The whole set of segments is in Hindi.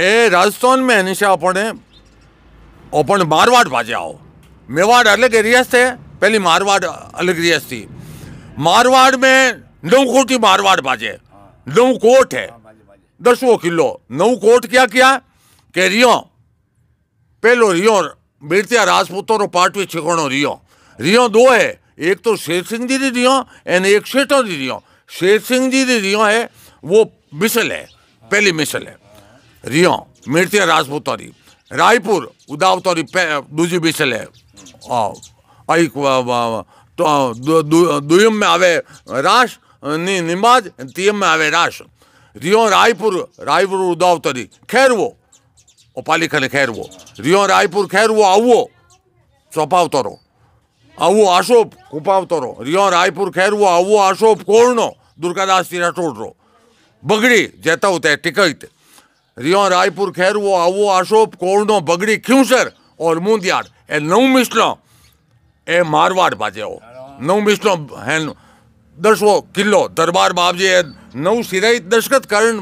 ए राजस्थान में હંમેશા अपने अपन मारवाड़ ભાજે आओ मेवाड़ अलग एरियाज थे पहली मारवाड़ अलग एरियाज थी मारवाड़ में नौ कोटी मारवाड़ बाजे नौ कोट है दसवो किलो नौ कोट क्या किया के रियो पहलो रियो बीरतिया राजपूतों रो पाटवी छिकोणो रियो रियो दो है एक तो शेर सिंह जी दी रियो एंड एक शेठों दी रियो शेर सिंह जी दी रियो है वो मिसल है पहली मिसल है रियो मिर्तिया राजपूतरी रायपुर उदावतौरी दूजी बिसल तो दुयम में आवे राश नि, निमाज तियम में आवे राश रियो रायपुर रायपुर उदावतरी खैर वो ओ पालिका ने खैर वो रियो रायपुर खैर वो आवो सोपाव तोरो आवो आशोप कुपाव तोरो रियो रायपुर खैर वो आवो आशोप कोर्णो दुर्गादास तिरा टोडरो बगड़ी जेता होते टिकैत रियो रायपुर ખેરવો આવો આશોપ કોળનો બગડી ખ્યુંસર ઓર મુંદિયાર એ નવ મિસ્લો એ મારવાડ બાજેઓ નવ મિસ્લો હેન દસવો કિલ્લો દરબાર બાપજી એ નવ સિરાઈ દશકત કરણ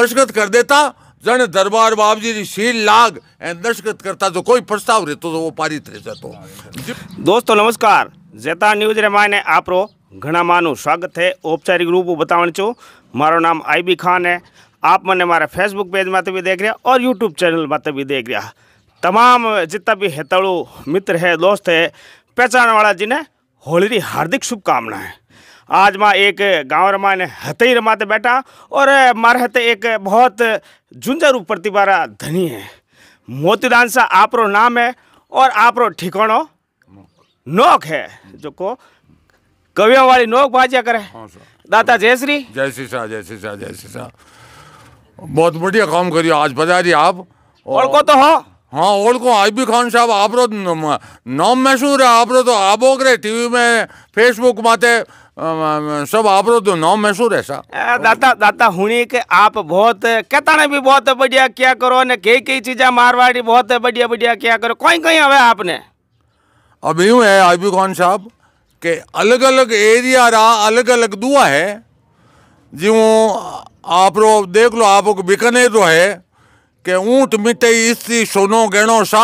દશકત કર દેતા જણ દરબાર બાપજી શીલ લાગ એ દશકત કરતા જો કોઈ પ્રસ્તાવ રહેતો તો પારિત રહી જતો દોસ્તો નમસ્કાર જેતા ન્યૂઝ રેમાને આપરો ઘણા માનું સ્વાગત છે ઔપચારિક રૂપ બતાવણ છું મારું નામ આઈબી ખાન હે आप मैंने मारे फेसबुक पेज में भी देख रहा और यूट्यूब चैनल में भी देख रहा तमाम जितना भी हेतड़ू मित्र है दोस्त है पहचान वाला जिन्हें होली की हार्दिक शुभकामनाएं आज माँ एक गाँव रमा ने हते ही रमाते बैठा और मारे हते एक बहुत झुंझारू प्रतिभा धनी है मोतीदान सा आपरो नाम है और आपरो ठिकाणो नोक है जो को कवियों वाली नोक बाजिया करे हाँ, दाता श्री जय श्री शाह जय श्री शाह जय श्री शाह बहुत बढ़िया काम करियो आज बजारी आप और को तो हाँ हाँ ओल को भी खान साहब आप रो नाम मशहूर है आप रो तो आप रे टीवी में फेसबुक माते सब आप रो तो नाम मशहूर है सा दाता दाता हुनी के आप बहुत कहता ने भी बहुत बढ़िया क्या करो ने कई कई चीजा मारवाड़ी बहुत बढ़िया बढ़िया क्या करो कहीं कहीं हवे आपने अब यूं है भी खान साहब के अलग अलग एरिया रा अलग अलग दुआ है जो आप रो देख लो आपको बीकानेर तो है कि ऊंट मिटई इसी सोनो गहणो सा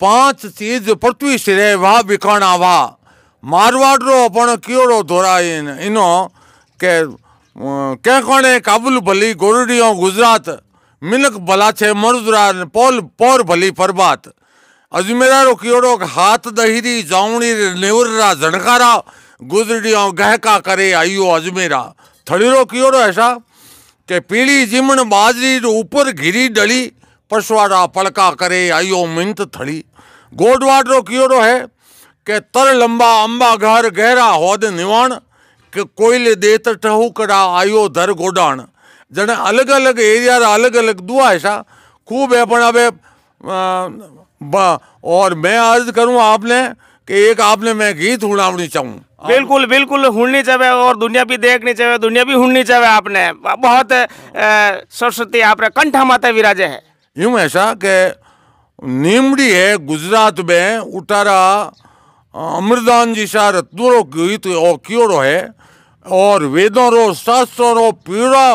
पांच चीज पृथ्वी सिरे वाह बिकाणा वाह मारवाड़ रो पण क्योड़ो धोरा इनो के कंहिं कोणे काबुल भली गोरड़ियो गुजरात मिलक भला छे मरुदरा पोल पोर भली परबात अजमेरा रो क्योड़ो हाथ दहिरी जावणी नेवरा झणकारा गुजरड़ियों गहका करे आइयो अजमेरा थड़ी रो क्योड़ो ऐसा के पीली जिमन बाजरी ऊपर घिरी डली पशुआरा पलका करे आयो मिंत थड़ी गोडवाडरो कियोरो है के तर लंबा अंबा घर गहरा होद निवाण के कोयले दे ठहू कड़ा आयो धर गोडाण जन अलग अलग एरिया अलग अलग दुआ ऐसा खूब है अपन अब और मैं अर्ज करूँ आपने कि एक आपने मैं गीत सुनावनी चाहूँ बिल्कुल बिल्कुल हुड़नी चाहे और दुनिया भी देखनी चाहे दुनिया भी हुड़नी चाहे आपने बहुत सरस्वती आपने कंठा माता विराजे है यूं ऐसा के नीमड़ी है गुजरात में उतारा अमृदान जी शाह रत्नों गीत और क्योड़ो है और वेदों रो शास्त्रों रो पीड़ा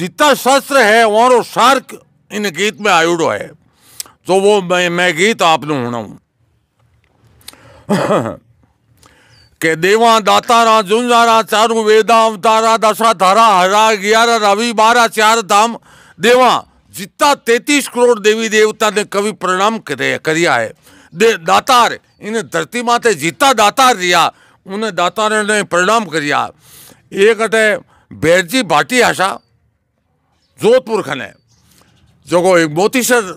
जितना शास्त्र है वहाँ रो सार इन गीत में आयुड़ो है तो वो मैं मैं गीत आप लोग हूँ के દેવા दातारा झुंझारा चारू વેદા અવતારા દશા धारा हरा અગિયારા रवि બારા चार धाम દેવા जितना तैतीस करोड़ देवी देवता ने कवि प्रणाम करिया है दे दातार इन्हें धरती माते जितना दातार रिया उन्हें दातार ने प्रणाम करिया एक अटे बैरजी भाटी आशा जोधपुर खन है जगो एक मोतीसर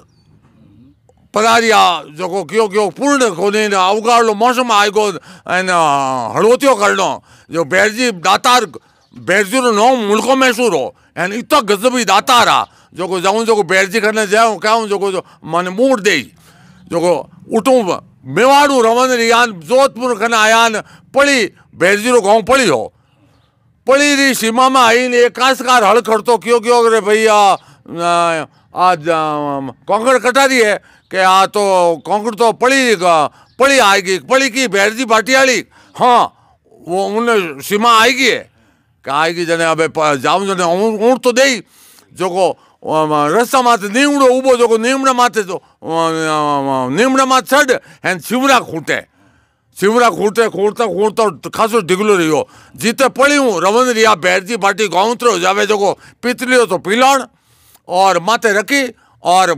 पधारिया जो क्यों क्यों पूर्ण को अवगाड़लो मौसम आयगो ऐं हड़वतियो करिणो जो बैरजी दातार बैरजी जो नओं मुल्क में सूर हो एन इतना गज़बी दातार आहे जो जाऊं जो बैरजी खन जाऊं कयूं जो मन मूड वटि जो जेको उठूं मेवाड़ू रवन रही जोधपुर खन आया पड़ी पढ़ी बैरजी जो गांव पढ़ी हो पढ़ी रही सीमा में आई एकासकार हल खड़तो क्यों क्यों अरे भैया आज कॉकड़ कटा दी है आ तो कॉकड़ तो पड़ी पड़ी आएगी पड़ी की बैठ दी बाटी वाली हाँ वो उन सीमा आएगी है क्या आएगी जने अबे जाऊँ जने ऊँट तो दे जो को रस्ता माते नीमड़ो उबो जो को नीमड़ा माते तो नीमड़ा मात चढ़ हैं शिवरा खूटे शिवरा खूटे खूटता खूटता खासो डिगलो रही हो जीते पड़ी हूँ रवन रिया बैठ दी बाटी गाँव तो जावे जो को पितली हो तो पिलाड़ और माथे रखी और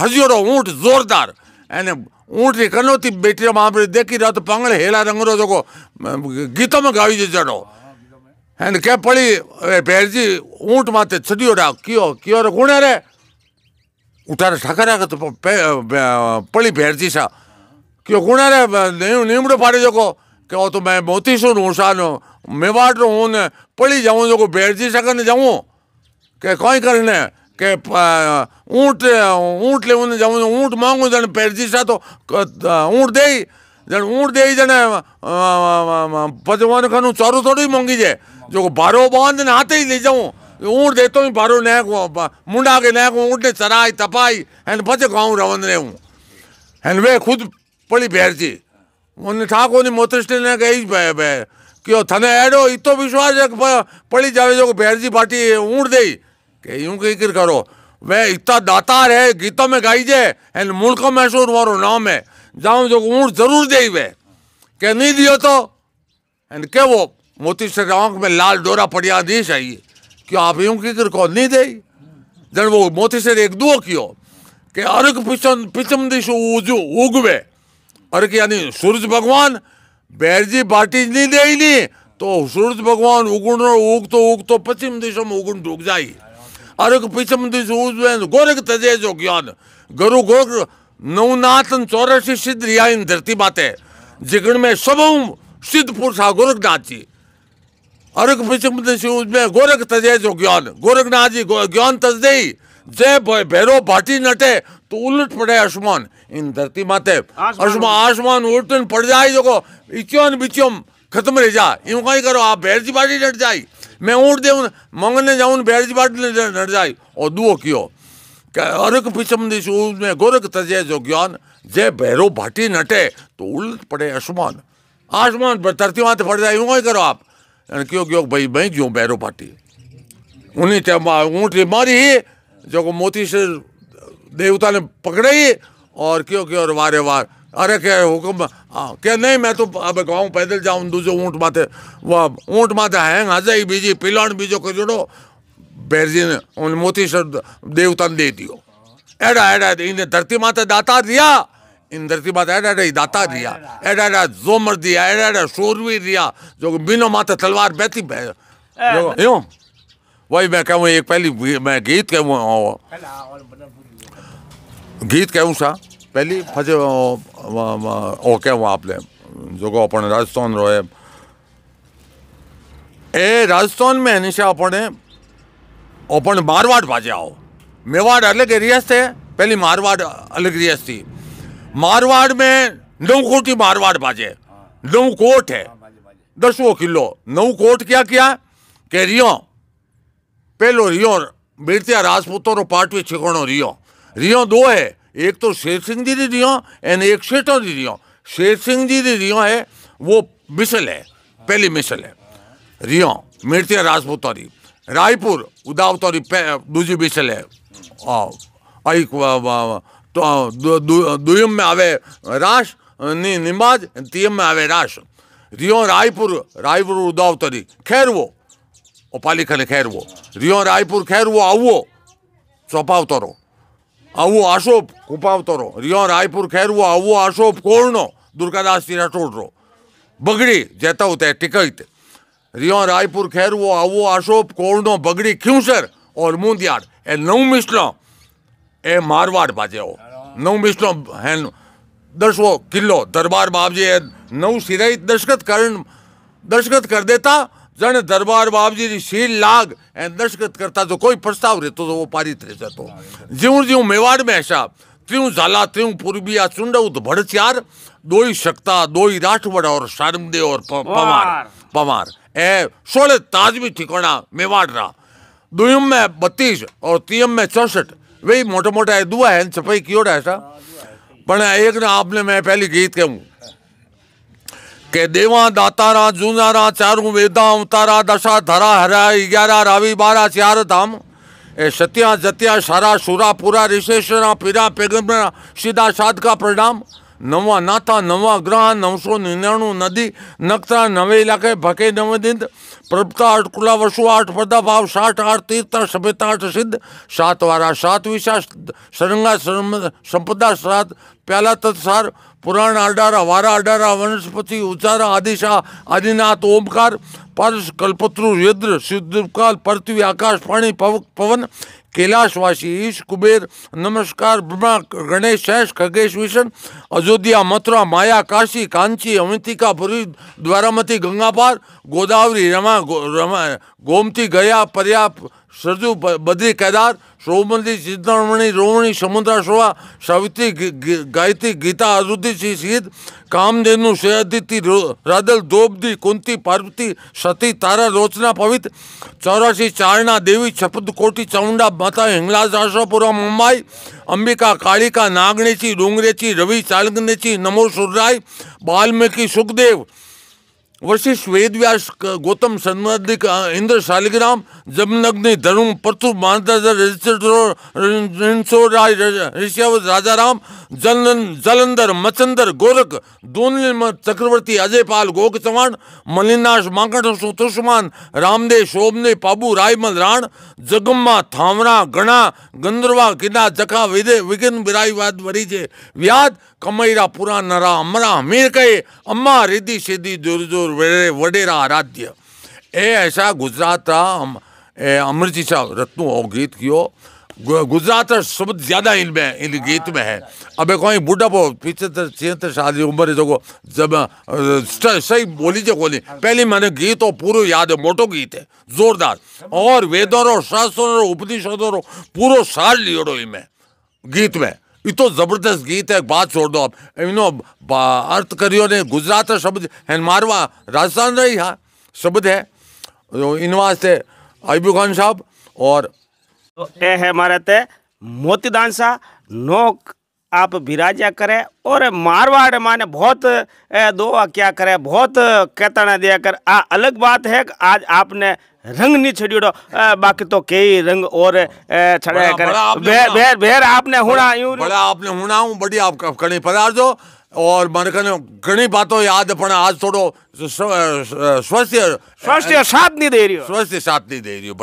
हजियोरो ऊँट जोरदार एने ऊँट की कनौती बेटी माँ बड़ी देखी रहो तो पंगल हेला रंग रो जो गीतों में गाई जो चढ़ो है क्या पड़ी भैर जी ऊँट माथे छड़ी रहा क्यों क्यों रे गुण रे उठा रहे ठाकर तो पड़ी भैर जी सा क्यों गुण रे नीमड़ो फाड़े जो कहो तो मैं मोती सुन ऊँ सा मेवाड़ रो हूँ पड़ी जाऊँ जो भैर जी सा जाऊँ के कर करने के ऊँट ऊँट ले ऊँट मांगू जन पैर जिसा तो ऊँट दे जन ऊँट दे जने पचवान खानू चारू थोड़ी मांगी जाए जो बारो बांध ने हाथ ही ले जाऊँ ऊँट दे तो बारो नह मुंडा के नह ऊँट ने चराई तपाई हैं बच गाँव रवन रहे हूँ हैं वे खुद पड़ी बैर जी उन्हें ठाक उन्हें मोतृष्टि ने कही क्यों थने एडो इतो विश्वास है पड़ी जावे जो बैर जी बाटी ऊँट दे कि यूं की जिक्र करो वह इतना दातार है गीतों में गाई जे एन मुल्क मशहूर मारो नाम है जाऊँ जो ऊँट जरूर दे वे के नहीं दियो तो एन के वो मोती से आँख में लाल डोरा पड़िया दी चाहिए क्यों आप यूं की कर को नहीं दे जन वो मोती से एक दुआ कियो के अर्घ पिछम पिछम दिशो उजू उगवे अर्घ यानी सूरज भगवान बैरजी बाटी नहीं दे नहीं तो सूरज भगवान उगुण उग तो उग तो पश्चिम दिशा में उगुण डूब जाए अरे को पीछे 아르그 비참한데 조즈벤 고르그 तजेजो ज्ञान गुरु गोर नवनाथन चौरासी सिद्ध रिया इन धरती बाते जिगण में सब सिद्ध पुरुष आ गोरखनाथ जी अर्घ गोरे के तजे जो ज्ञान गोरखनाथ जी ज्ञान तजदे जय भैरव भाटी नटे तो उलट पड़े आसमान इन धरती माते आसमान आसमान उलटन पड़ जाए जो इक्योन बिच्योम खत्म रह जा यूं कहीं करो आप भैर जी भाटी नट जाए मैं ऊँट दे मंगने जाऊँ बैरज बाट नट जाए और दुओ कियो क्या अरक पिछम दिश में गोरख तजे जो ज्ञान जय भैरव भाटी नटे तो उलट पड़े आसमान आसमान पर धरती वहाँ फट जाए यूँ करो आप क्यों क्यों भाई मैं क्यों भैरव भाटी उन्हीं टाइम ऊँट मारी ही जो मोती से देवता ने पकड़े ही और क्यों क्यों और वारे वार अरे क्या हुक्म हाँ, क्या नहीं मैं तो अब गाँव पैदल जाऊँ दूसरे ऊँट माथे वह ऊँट माथे हैंग हजाई बीजी पिलान बीजो को जुड़ो बैरजी ने उन मोती शब्द देवता ने दे दियो एडा एडा इन धरती माता दाता दिया इन धरती माता एडा एडा दाता दिया एडा एडा जोमर दिया एडा एडा शोरवीर दिया जो बिनो माता तलवार बहती यूँ वही मैं कहूँ एक पहली मैं गीत कहूँ गीत कहूँ सा પહેલી ફજે ઓકે હું जो को अपने राजस्थान રોએ ए राजस्थान में હંમેશા अपने अपन मारवाड़ भाजे आओ मेवाड़ अलग एरियाज थे पहली मारवाड़ अलग एरियाज थी मारवाड़ में नौ कोटी मारवाड़ भाजे नौ कोट है दसवो किलो नौ कोट क्या किया के रियो पहलो रियो बीरतिया राजपूतों रो पाटवी छिकोणो रियो रियो दो है एक तो शेर सिंह जी दी दियो एंड एक शेटो दी दियो शेर सिंह जी दी दियो है वो मिसल है पहली मिसल है रियो मिर्तिया राजपूतौरी रायपुर उदावतौरी दूजी मिसल है आई तो दुयम में आवे राश नी निमाज तीयम में आवे राश रियो रायपुर रायपुर उदावतरी खैर वो खाने खैर वो रियो रायपुर खैर वो आवो चौपावतरो ಅವು ಅಶೋಪ್ ಕುಪಾವತರು ರಿಯೋನ್ ರಾಯ್ಪುರ್ ಖೈರ್ವು ಅವು ಅಶೋಪ್ ಕೋರ್ಣೋ ದುರ್ಗಾದಾಸ್ ಟೋಡ್ರು ಬಗಡಿ ಜೆತವತೆ ಟಿಕೈತೆ ರಿಯೋನ್ ರಾಯ್ಪುರ್ ಖೈರ್ವು ಅವು ಅಶೋಪ್ ಕೋರ್ಣೋ ಬಗಡಿ ಖ್ಯೂಸರ್ ઓર મુંદિયાર એ નવ મિશ્લો એ મારવાડ પાસે નવ મિશ્લો હેન દસવો કિલ્લો દરબાર બાપજી એ નવ સિરાઈ દશકત કરણ દશકત કરી દેતા जन दरबार बाब जी की शील लाग ए લાગ करता દશકત कोई प्रस्ताव रहते तो वो पारित रह जाते જતો જીવું मेवाड़ में ऐसा त्रियू झाला त्रियू पूर्बिया चुंड उद भड़चार दोई दो ही राठवड़ा और शारमदे और पवार पवार ए सोलह ताजमी ठिकाना मेवाड़ रहा दुयम में बत्तीस और तीयम में चौसठ वही मोटा मोटा दुआ है छपाई की ओर ऐसा पर एक ना आपने मैं पहली गीत कहूँ કે દેવા દાતારા જુનારા ચારું વેદા અવતારા દશા ધરા હરા અગિયારા રાવી બારા ચાર ધામ એ સત્યા જત્યા સારા સુરા પુરા રિશેષના પીરા પેગમના સીધા સાધકા પ્રણામ નવા નાથા નવા ગ્રહ નવસો નિન્યાણું નદી નકતા નવે ઇલાકે ભકે નવદિંદ प्रभता आठ कुला वसु आठ पदा भाव साठ आठ तीर्थ समेत आठ सिद्ध सात वारा सात विशा सरंगा संपदा श्राद्ध प्याला तत्सार पुराण अडारा वारा अडारा वनस्पति उचारा आदिशा आदिनाथ ओमकार पारस कल्पत्रु रुद्र शिवकाल पृथ्वी आकाश पाणी पवन कैलाशवासी ईश कुबेर नमस्कार ब्रह्मा गणेश शैश खगेश विष्ण अयोध्या मथुरा माया काशी कांची अमितिका पुरी द्वारामती गंगापार गोदावरी रमा गो, रमा गोमती गया पर्याप्त सरजू બધી કેદાર શોમલી ચિંતામણી રોમણી સમુદ્રા શોવા સાવિત્રી ગાયત્રી ગીતા અરુદ્ધિ શ્રી સીધ કામદેવનું શેદિતિ રાદલ દોબદી કુંતી પાર્વતી સતી તારા રોચના પવિત ચોરાસી ચારણા દેવી છપદ કોટી ચામુંડા માતા હિંગલાજાશાપુરા મુંબઈ અંબિકા કાળિકા નાગણેચી ડુંગરેચી રવિ ચાલગનેચી નમો સુરરાય વાલ્મીકી સુખદેવ वशिष्ठ वेद व्यास गौतम सन्मादिक इंद्र शालिग्राम जमनग्नि धरुम पथु मानसोराय ऋषव राजाराम जलन जलंधर मचंदर गोरख दोनल चक्रवर्ती अजय पाल गोक चौहान मलिनाश माकड़ सुतुष्मान रामदेव शोभने पाबू रायमल राण जगम्मा थावरा गणा गंधर्वा किना जखा विदे विघ्न बिराई वरीजे व्याद कमैरा पुरा नरा अमरा हमीर कहे अम्मा रिद्धि सिद्धि जोर जोर वडे वडेरा आराध्य ए ऐसा गुजरात हम अमृत साहब रत्नु और गीत कियो गुजरात शब्द ज़्यादा इनमें इन गीत में है अब कोई बुढ़ापो पिछहत्तर छिहत्तर साल की उम्र जो जब सही बोली जो बोली पहले मैंने गीत और पूरो याद है मोटो गीत है जोरदार और वेदों रो शास्त्रों रो उपनिषदों रो पूरो सार लियोड़ो इनमें गीत में ये तो ज़बरदस्त गीत है बात छोड़ दो आप इन अर्थ करियो ने गुजरात शब्द है मारवा राजस्थान रही हा शब्द है इन वास्ते आयुब खान साहब और तो ए है हमारे मोतीदान सा नोक आप विराजा करें और मारवाड़ माने बहुत दो क्या करे बहुत कहता दिया कर आ अलग बात है कि आज आपने रंग नहीं छोड़ो बाकी तो कई रंग और छड़े कर आपने यूं बड़ा आपने हूं बड़ी आप कणी पधार और मन कने बातों याद पण आज थोड़ो स्वस्थ साथ नहीं दे रही हो साथ नहीं दे रही हो